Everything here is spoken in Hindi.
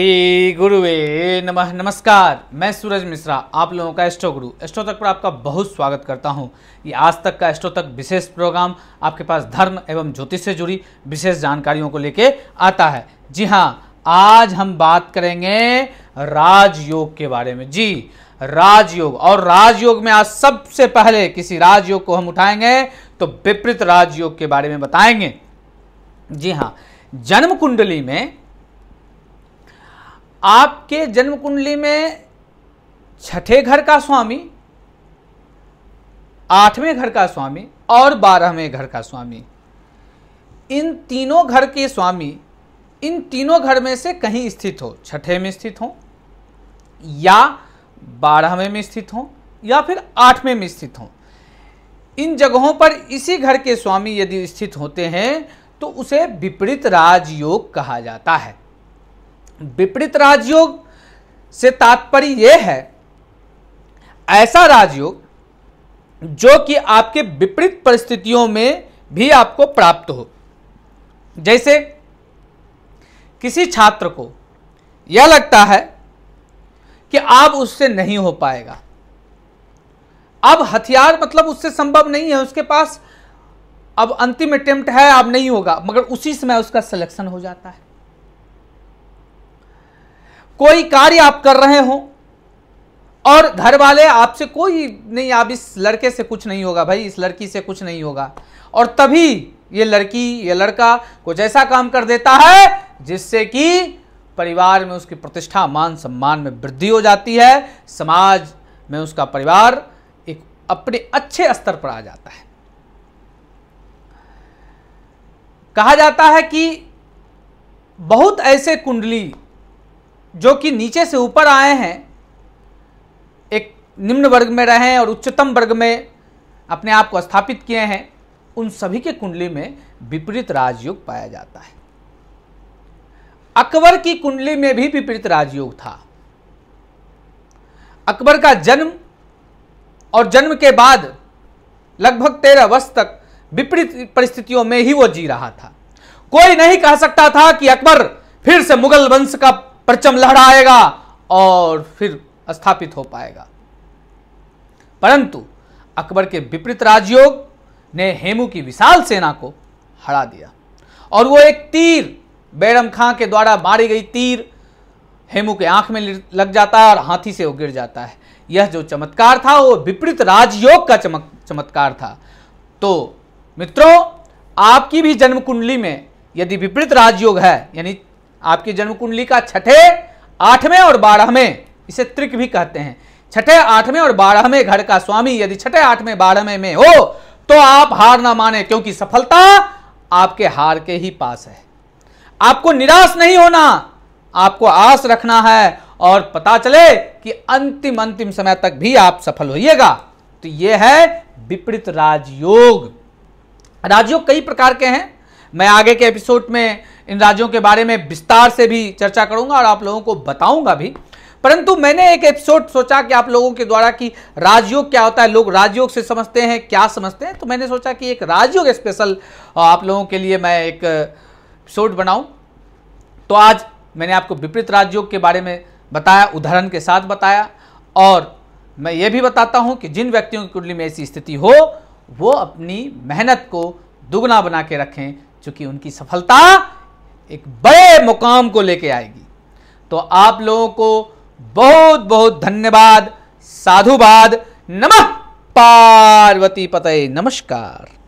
श्री गुरुवे नमः नमस्कार मैं सूरज मिश्रा आप लोगों का एस्ट्रो गुरु एस्ट्रो तक पर आपका बहुत स्वागत करता हूं ये आज तक का एस्ट्रो तक विशेष प्रोग्राम आपके पास धर्म एवं ज्योतिष से जुड़ी विशेष जानकारियों को लेके आता है जी हाँ आज हम बात करेंगे राजयोग के बारे में जी राजयोग और राजयोग में आज सबसे पहले किसी राजयोग को हम उठाएंगे तो विपरीत राजयोग के बारे में बताएंगे जी हाँ जन्म कुंडली में आपके जन्म कुंडली में छठे घर का स्वामी आठवें घर का स्वामी और बारहवें घर का स्वामी इन तीनों घर के स्वामी इन तीनों घर में से कहीं स्थित हो छठे में स्थित हो या बारहवें में स्थित हो या फिर आठवें में स्थित हो इन जगहों पर इसी घर के स्वामी यदि स्थित होते हैं तो उसे विपरीत राजयोग कहा जाता है विपरीत राजयोग से तात्पर्य यह है ऐसा राजयोग जो कि आपके विपरीत परिस्थितियों में भी आपको प्राप्त हो जैसे किसी छात्र को यह लगता है कि आप उससे नहीं हो पाएगा अब हथियार मतलब उससे संभव नहीं है उसके पास अब अंतिम अटेम्प्ट है अब नहीं होगा मगर उसी समय उसका सिलेक्शन हो जाता है कोई कार्य आप कर रहे हो और घर वाले आपसे कोई नहीं आप इस लड़के से कुछ नहीं होगा भाई इस लड़की से कुछ नहीं होगा और तभी ये लड़की ये लड़का कुछ ऐसा काम कर देता है जिससे कि परिवार में उसकी प्रतिष्ठा मान सम्मान में वृद्धि हो जाती है समाज में उसका परिवार एक अपने अच्छे स्तर पर आ जाता है कहा जाता है कि बहुत ऐसे कुंडली जो कि नीचे से ऊपर आए हैं एक निम्न वर्ग में रहे और उच्चतम वर्ग में अपने आप को स्थापित किए हैं उन सभी के कुंडली में विपरीत राजयोग पाया जाता है अकबर की कुंडली में भी विपरीत राजयोग था अकबर का जन्म और जन्म के बाद लगभग तेरह वर्ष तक विपरीत परिस्थितियों में ही वो जी रहा था कोई नहीं कह सकता था कि अकबर फिर से मुगल वंश का परचम लहराएगा और फिर स्थापित हो पाएगा परंतु अकबर के विपरीत राजयोग ने हेमू की विशाल सेना को हरा दिया और वो एक तीर बैरम खां के द्वारा मारी गई तीर हेमू के आंख में लग जाता है और हाथी से वो गिर जाता है यह जो चमत्कार था वो विपरीत राजयोग का चमक चमत्कार था तो मित्रों आपकी भी जन्म कुंडली में यदि विपरीत राजयोग है यानी आपकी जन्म कुंडली का छठे आठवें और बारहवें इसे त्रिक भी कहते हैं छठे आठवें और बारहवें घर का स्वामी यदि छठे आठवें बारहवें में हो तो आप हार ना माने क्योंकि सफलता आपके हार के ही पास है आपको निराश नहीं होना आपको आस रखना है और पता चले कि अंतिम अंतिम समय तक भी आप सफल होइएगा तो यह है विपरीत राजयोग राजयोग कई प्रकार के हैं मैं आगे के एपिसोड में इन राज्यों के बारे में विस्तार से भी चर्चा करूंगा और आप लोगों को बताऊंगा भी परंतु मैंने एक एपिसोड सोचा कि आप लोगों के द्वारा कि राजयोग क्या होता है लोग राजयोग से समझते हैं क्या समझते हैं तो मैंने सोचा कि एक राजयोग स्पेशल आप लोगों के लिए मैं एक एपिसोड बनाऊं तो आज मैंने आपको विपरीत राजयोग के बारे में बताया उदाहरण के साथ बताया और मैं ये भी बताता हूँ कि जिन व्यक्तियों की कुंडली में ऐसी स्थिति हो वो अपनी मेहनत को दुगुना बना के रखें चूँकि उनकी सफलता एक बड़े मुकाम को लेके आएगी तो आप लोगों को बहुत बहुत धन्यवाद साधुवाद नमः पार्वती पते नमस्कार